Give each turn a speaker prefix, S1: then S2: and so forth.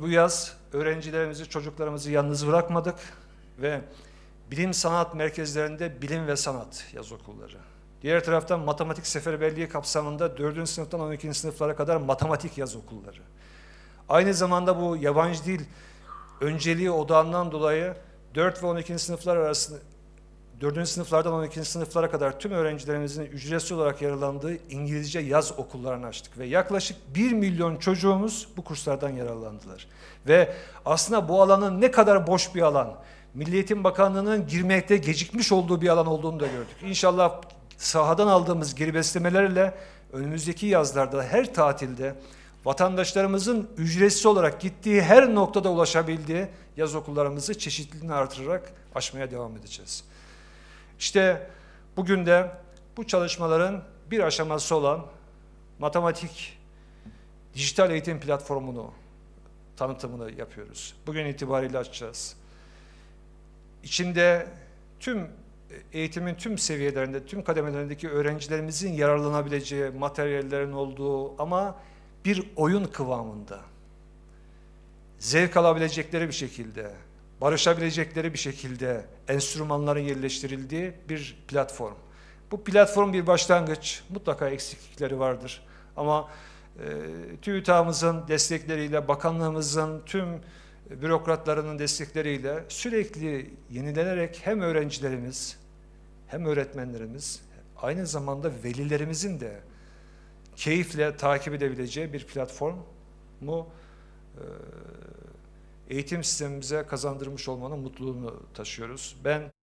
S1: Bu yaz öğrencilerimizi, çocuklarımızı yalnız bırakmadık ve bilim sanat merkezlerinde bilim ve sanat yaz okulları. Diğer taraftan matematik seferberliği kapsamında 4. sınıftan 12. sınıflara kadar matematik yaz okulları. Aynı zamanda bu yabancı dil önceliği odağından dolayı 4 ve 12. sınıflar arasında 4. sınıflardan 12. sınıflara kadar tüm öğrencilerimizin ücretsiz olarak yararlandığı İngilizce yaz okullarını açtık. Ve yaklaşık 1 milyon çocuğumuz bu kurslardan yararlandılar. Ve aslında bu alanın ne kadar boş bir alan, Milli Eğitim Bakanlığı'nın girmekte gecikmiş olduğu bir alan olduğunu da gördük. İnşallah sahadan aldığımız geri beslemelerle önümüzdeki yazlarda her tatilde vatandaşlarımızın ücretsiz olarak gittiği her noktada ulaşabildiği yaz okullarımızı çeşitliliğini artırarak açmaya devam edeceğiz. İşte bugün de bu çalışmaların bir aşaması olan matematik dijital eğitim platformunu tanıtımını yapıyoruz. Bugün itibariyle açacağız. İçinde tüm e, eğitimin tüm seviyelerinde, tüm kademelerindeki öğrencilerimizin yararlanabileceği materyallerin olduğu ama bir oyun kıvamında zevk alabilecekleri bir şekilde barışabilecekleri bir şekilde enstrümanların yerleştirildiği bir platform. Bu platform bir başlangıç. Mutlaka eksiklikleri vardır. Ama e, TÜİTA'mızın destekleriyle, bakanlığımızın tüm e, bürokratlarının destekleriyle sürekli yenilenerek hem öğrencilerimiz hem öğretmenlerimiz aynı zamanda velilerimizin de keyifle takip edebileceği bir platform mu e, eğitim sistemimize kazandırmış olmanın mutluluğunu taşıyoruz. Ben